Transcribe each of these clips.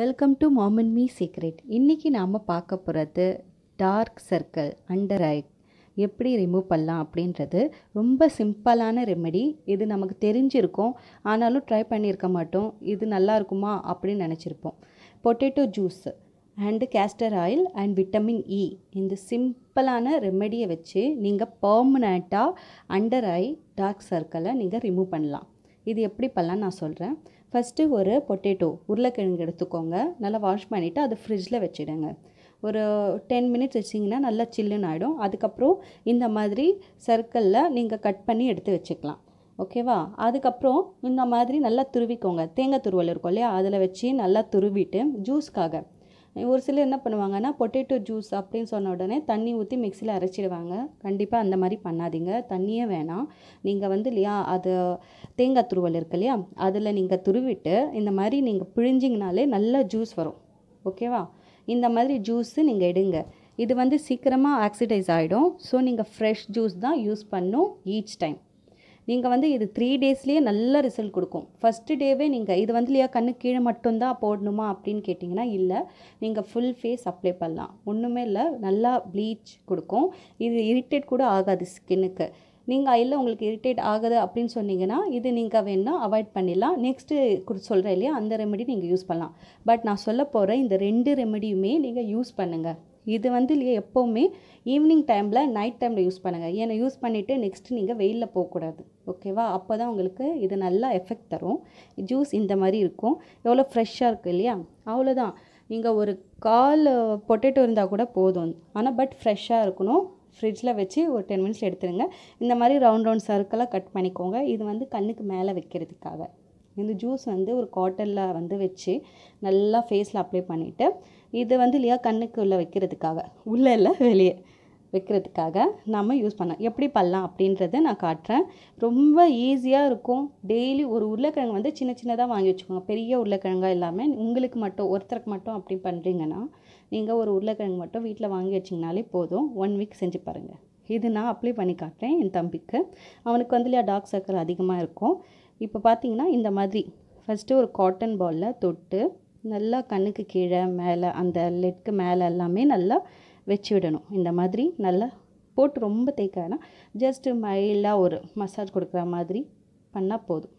Welcome to மாமன் மீ secret இன்றைக்கி நாம் பார்க்க போகிறது டார்க் சர்க்கிள் அண்டர் ஐ எப்படி ரிமூவ் பண்ணலாம் அப்படின்றது ரொம்ப சிம்பிளான ரெமெடி இது நமக்கு தெரிஞ்சிருக்கும் ஆனாலும் ட்ரை பண்ணியிருக்க மாட்டோம் இது நல்லா இருக்குமா அப்படின்னு நினச்சிருப்போம் potato juice and castor oil and vitamin E இந்த சிம்பிளான ரெமெடியை வச்சு நீங்கள் பர்மனண்ட்டாக அண்டர் ஐ டார்க் சர்க்கிளை நீங்கள் ரிமூவ் பண்ணலாம் இது எப்படி பண்ணலாம் நான் சொல்கிறேன் ஃபஸ்ட்டு ஒரு பொட்டேட்டோ உருளைக்கிழங்கு எடுத்துக்கோங்க நல்லா வாஷ் பண்ணிவிட்டு அதை ஃப்ரிட்ஜில் வச்சுடுங்க ஒரு டென் மினிட்ஸ் வச்சிங்கன்னா நல்லா சில்லுன்னு ஆகிடும் அதுக்கப்புறம் இந்த மாதிரி சர்க்கிளில் நீங்கள் கட் பண்ணி எடுத்து வச்சுக்கலாம் ஓகேவா அதுக்கப்புறம் இந்த மாதிரி நல்லா துருவிக்கோங்க தேங்காய் துருவல் இருக்கும் இல்லையா அதில் வச்சு நல்லா துருவிட்டு ஜூஸ்க்காக ஒரு சிலர் என்ன பண்ணுவாங்கன்னா பொட்டேட்டோ ஜூஸ் அப்படின்னு சொன்ன உடனே தண்ணி ஊற்றி மிக்சியில் அரைச்சிடுவாங்க கண்டிப்பாக அந்த மாதிரி பண்ணாதீங்க தண்ணியே வேணாம் நீங்கள் வந்து இல்லையா அது தேங்காய் துருவல் இருக்கு இல்லையா அதில் நீங்கள் துருவிட்டு இந்த மாதிரி நீங்கள் பிழிஞ்சிங்கனாலே நல்லா ஜூஸ் வரும் ஓகேவா இந்த மாதிரி ஜூஸு நீங்கள் எடுங்க இது வந்து சீக்கிரமாக ஆக்சிடைஸ் ஆகிடும் ஸோ நீங்கள் ஃப்ரெஷ் ஜூஸ் தான் யூஸ் பண்ணும் ஈச் டைம் நீங்கள் வந்து இது த்ரீ டேஸ்லேயே நல்ல ரிசல்ட் கொடுக்கும் ஃபஸ்ட்டு டேவே நீங்கள் இது வந்து இல்லையா கண்ணு கீழே மட்டும்தான் போடணுமா அப்படின்னு கேட்டிங்கன்னா இல்லை நீங்கள் ஃபுல் ஃபேஸ் அப்ளை பண்ணலாம் ஒன்றுமே இல்லை நல்லா ப்ளீச் கொடுக்கும் இது இரிட்டேட் கூட ஆகாது ஸ்கின்னுக்கு நீங்கள் இல்லை உங்களுக்கு இரிட்டேட் ஆகுது அப்படின்னு சொன்னீங்கன்னா இது நீங்கள் வேணால் அவாய்ட் பண்ணிடலாம் நெக்ஸ்ட்டு சொல்கிறேன் இல்லையா அந்த ரெமெடி நீங்கள் யூஸ் பண்ணலாம் பட் நான் சொல்ல போகிற இந்த ரெண்டு ரெமெடியுமே நீங்கள் யூஸ் பண்ணுங்கள் இது வந்து எப்போவுமே ஈவினிங் டைமில் நைட் டைமில் யூஸ் பண்ணுங்கள் ஏன்னா யூஸ் பண்ணிவிட்டு நெக்ஸ்ட் நீங்கள் வெயிலில் போகக்கூடாது ஓகேவா அப்போ தான் உங்களுக்கு இது நல்லா எஃபெக்ட் தரும் ஜூஸ் இந்த மாதிரி இருக்கும் எவ்வளோ ஃப்ரெஷ்ஷாக இருக்குது இல்லையா அவ்வளோதான் நீங்கள் ஒரு கால் பொட்டேட்டோ இருந்தால் கூட போதும் ஆனால் பட் ஃப்ரெஷ்ஷாக இருக்கணும் ஃப்ரிட்ஜில் வச்சு ஒரு டென் மினிட்ஸ் எடுத்துருங்க இந்த மாதிரி ரவுண்ட் ரவுண்ட் சர்க்கிளாக கட் பண்ணிக்கோங்க இது வந்து கண்ணுக்கு மேலே வைக்கிறதுக்காக இந்த ஜூஸ் வந்து ஒரு காட்டனில் வந்து வச்சு நல்லா ஃபேஸில் அப்ளை பண்ணிவிட்டு இது வந்து இல்லையா கண்ணுக்கு உள்ளே வைக்கிறதுக்காக உள்ளே இல்லை வெளியே வைக்கிறதுக்காக நம்ம யூஸ் பண்ணலாம் எப்படி பண்ணலாம் அப்படின்றத நான் காட்டுறேன் ரொம்ப ஈஸியாக இருக்கும் டெய்லி ஒரு உருளைக்கிழங்கு வந்து சின்ன சின்னதாக வாங்கி வச்சுக்கோங்க பெரிய உருளைக்கிழங்காக இல்லாமல் உங்களுக்கு மட்டும் ஒருத்தருக்கு மட்டும் அப்படி பண்ணுறீங்கன்னா நீங்கள் ஒரு உருளைக்கிழங்கு மட்டும் வீட்டில் வாங்கி வச்சிங்கனாலே போதும் ஒன் வீக் செஞ்சு பாருங்கள் இது நான் அப்ளை பண்ணி காட்டுறேன் என் தம்பிக்கு அவனுக்கு வந்து இல்லையா டாக் சர்க்கிள் அதிகமாக இருக்கும் இப்போ பார்த்தீங்கன்னா இந்த மாதிரி ஃபஸ்ட்டு ஒரு காட்டன் பாலில் தொட்டு நல்லா கண்ணுக்கு கீழே மேலே அந்த லெட்க்கு மேலே எல்லாமே நல்லா வச்சு விடணும் இந்த மாதிரி நல்லா போட்டு ரொம்ப தேய்க்க வேணாம் ஜஸ்ட்டு மைல்டாக ஒரு மசாஜ் கொடுக்குற மாதிரி பண்ணால் போதும்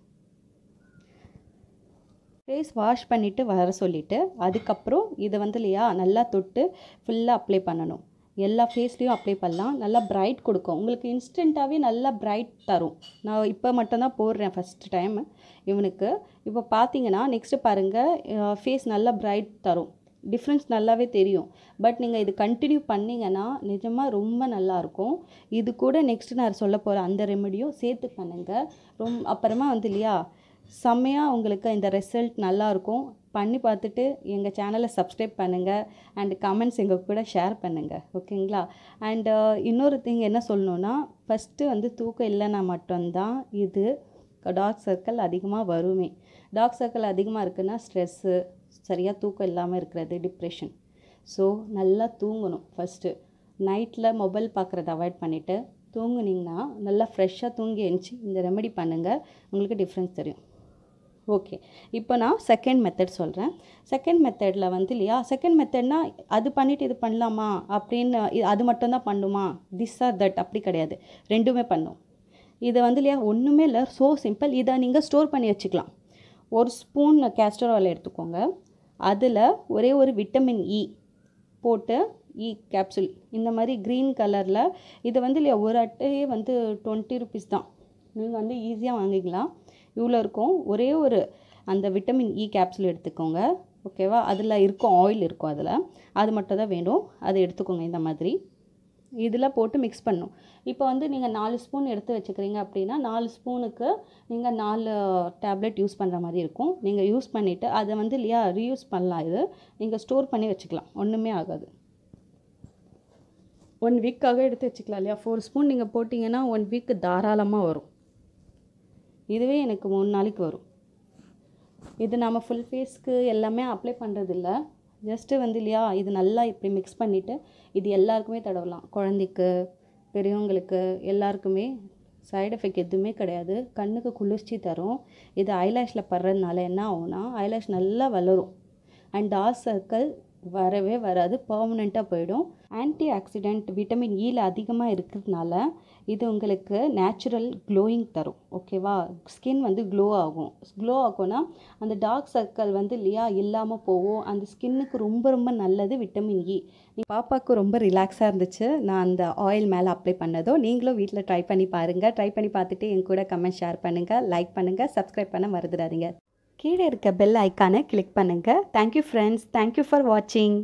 ஃபேஸ் வாஷ் பண்ணிவிட்டு வர சொல்லிவிட்டு அதுக்கப்புறம் இதை வந்து இல்லையா நல்லா தொட்டு ஃபுல்லாக அப்ளை பண்ணணும் எல்லா ஃபேஸ்லேயும் அப்ளை பண்ணலாம் நல்லா பிரைட் கொடுக்கும் உங்களுக்கு இன்ஸ்டண்ட்டாகவே நல்லா பிரைட் தரும் நான் இப்போ மட்டும்தான் போடுறேன் ஃபஸ்ட் டைம் இவனுக்கு இப்போ பார்த்தீங்கன்னா நெக்ஸ்ட்டு பாருங்கள் ஃபேஸ் நல்லா பிரைட் தரும் டிஃப்ரென்ஸ் நல்லாவே தெரியும் பட் நீங்கள் இது கண்டினியூ பண்ணிங்கன்னா நிஜமாக ரொம்ப நல்லாயிருக்கும் இது கூட நெக்ஸ்ட்டு நான் சொல்ல போகிற அந்த ரெமெடியும் சேர்த்து பண்ணுங்கள் ரொம் அப்புறமா வந்து இல்லையா செம்மையாக உங்களுக்கு இந்த ரிசல்ட் நல்லாயிருக்கும் பண்ணி பார்த்துட்டு எங்கள் சேனலை சப்ஸ்கிரைப் பண்ணுங்கள் அண்டு கமெண்ட்ஸ் எங்கள் கூட ஷேர் பண்ணுங்கள் ஓகேங்களா அண்டு uh, இன்னொரு திங் என்ன சொல்லணுன்னா ஃபஸ்ட்டு வந்து தூக்கம் இல்லைன்னா மட்டும்தான் இது டார்க் சர்க்கிள் அதிகமாக வருமே டார்க் சர்க்கிள் அதிகமாக இருக்குன்னா ஸ்ட்ரெஸ்ஸு சரியாக தூக்கம் இல்லாமல் இருக்கிறது டிப்ரெஷன் ஸோ நல்லா தூங்கணும் ஃபஸ்ட்டு நைட்டில் மொபைல் பார்க்குறத அவாய்ட் பண்ணிவிட்டு தூங்குனிங்கன்னா நல்லா ஃப்ரெஷ்ஷாக தூங்கி எழுந்துச்சி இந்த ரெமெடி பண்ணுங்கள் உங்களுக்கு டிஃப்ரென்ஸ் தெரியும் ஓகே இப்போ நான் செகண்ட் மெத்தட் சொல்கிறேன் செகண்ட் மெத்தடில் வந்து இல்லையா செகண்ட் மெத்தட்னா அது பண்ணிவிட்டு இது பண்ணலாமா அப்படின்னு அது மட்டும்தான் பண்ணுமா திஸ் ஆர் தட் அப்படி கிடையாது ரெண்டுமே பண்ணும் இதை வந்து இல்லையா ஒன்றுமே இல்லை ஸோ சிம்பிள் இதை நீங்கள் ஸ்டோர் பண்ணி வச்சுக்கலாம் ஒரு ஸ்பூன் கேஸ்டர் ஆயில் எடுத்துக்கோங்க அதில் ஒரே ஒரு விட்டமின் இ e போட்டு இ e கேப்சூல் இந்த மாதிரி க்ரீன் கலரில் இது வந்து இல்லையா ஒரு அட்டையே வந்து டுவெண்ட்டி ருபீஸ் தான் நீங்கள் வந்து ஈஸியாக வாங்கிக்கலாம் இவ்வளோ இருக்கும் ஒரே ஒரு அந்த விட்டமின் இ கேப்சூல் எடுத்துக்கோங்க ஓகேவா அதில் இருக்கும் ஆயில் இருக்கும் அதில் அது மட்டும் தான் வேணும் அதை எடுத்துக்கோங்க இந்த மாதிரி இதில் போட்டு மிக்ஸ் பண்ணும் இப்போ வந்து நீங்கள் நாலு ஸ்பூன் எடுத்து வச்சுக்கிறீங்க அப்படின்னா நாலு ஸ்பூனுக்கு நீங்கள் நாலு டேப்லெட் யூஸ் பண்ணுற மாதிரி இருக்கும் நீங்கள் யூஸ் பண்ணிவிட்டு அதை வந்து இல்லையா ரீயூஸ் பண்ணலாம் இது நீங்கள் ஸ்டோர் பண்ணி வச்சுக்கலாம் ஒன்றுமே ஆகாது ஒன் வீக்காக எடுத்து வச்சுக்கலாம் இல்லையா ஃபோர் ஸ்பூன் நீங்கள் போட்டிங்கன்னா ஒன் வீக்கு தாராளமாக வரும் இதுவே எனக்கு மூணு நாளைக்கு வரும் இது நம்ம ஃபுல் ஃபேஸ்க்கு எல்லாமே அப்ளை பண்ணுறதில்ல ஜஸ்ட்டு வந்து இல்லையா இது நல்லா இப்படி மிக்ஸ் பண்ணிவிட்டு இது எல்லாருக்குமே தடவலாம் குழந்தைக்கு பெரியவங்களுக்கு எல்லாருக்குமே சைடு எஃபெக்ட் எதுவுமே கிடையாது கண்ணுக்கு குளிர்ச்சி தரும் இது ஐலேஷில் படுறதுனால என்ன ஆகும்னா ஐலேஷ் நல்லா வளரும் அண்ட் டார்க் சர்க்கிள் வரவே வராது பர்மனெண்ட்டாக போயிடும் ஆன்டி ஆக்சிடெண்ட் விட்டமின் இயில் அதிகமாக இருக்கிறதுனால இது உங்களுக்கு நேச்சுரல் க்ளோயிங் தரும் ஓகேவா ஸ்கின் வந்து க்ளோ ஆகும் க்ளோ ஆகும்னா அந்த டார்க் சர்க்கிள் வந்து இல்லையா இல்லாமல் போகும் அந்த ஸ்கின்னுக்கு ரொம்ப ரொம்ப நல்லது விட்டமின் இ e. பாப்பாவுக்கு ரொம்ப ரிலாக்ஸாக இருந்துச்சு நான் அந்த ஆயில் மேலே அப்ளை பண்ணதோ நீங்களும் வீட்டில் ட்ரை பண்ணி பாருங்கள் ட்ரை பண்ணி பார்த்துட்டு என் கூட கமெண்ட் ஷேர் பண்ணுங்கள் லைக் பண்ணுங்கள் சப்ஸ்கிரைப் பண்ண மறந்துடாதீங்க கீழே இருக்க பெல் ஐக்கானை கிளிக் பண்ணுங்கள் தேங்க்யூ ஃப்ரெண்ட்ஸ் தேங்க்யூ ஃபார் வாட்சிங்